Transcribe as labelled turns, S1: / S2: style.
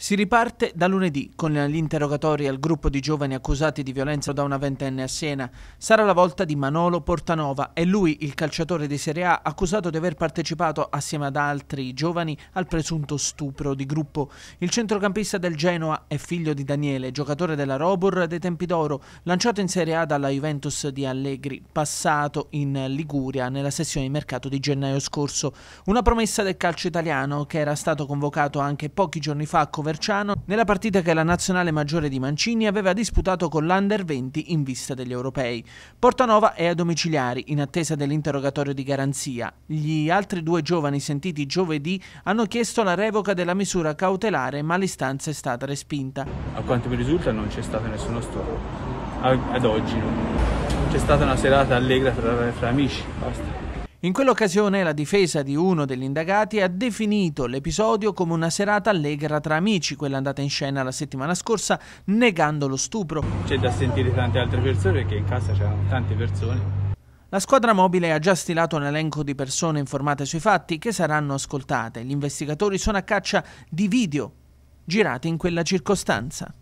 S1: Si riparte da lunedì con gli interrogatori al gruppo di giovani accusati di violenza da una ventenne a Siena. Sarà la volta di Manolo Portanova È lui, il calciatore di Serie A, accusato di aver partecipato assieme ad altri giovani al presunto stupro di gruppo. Il centrocampista del Genoa è figlio di Daniele, giocatore della Robur dei tempi d'oro, lanciato in Serie A dalla Juventus di Allegri, passato in Liguria nella sessione di mercato di gennaio scorso. Una promessa del calcio italiano che era stato convocato anche pochi giorni fa a Noverciano nella partita che la nazionale maggiore di Mancini aveva disputato con l'Under 20 in vista degli europei. Portanova è a domiciliari in attesa dell'interrogatorio di garanzia. Gli altri due giovani sentiti giovedì hanno chiesto la revoca della misura cautelare ma l'istanza è stata respinta. A quanto
S2: mi risulta non c'è stato nessuno storno, ad oggi non C'è stata una serata allegra tra, tra amici, basta.
S1: In quell'occasione la difesa di uno degli indagati ha definito l'episodio come una serata allegra tra amici, quella andata in scena la settimana scorsa, negando lo stupro. C'è da sentire tante
S3: altre persone perché in casa c'erano tante persone.
S1: La squadra mobile ha già stilato un elenco di persone informate sui fatti che saranno ascoltate. Gli investigatori sono a caccia di video girati in quella circostanza.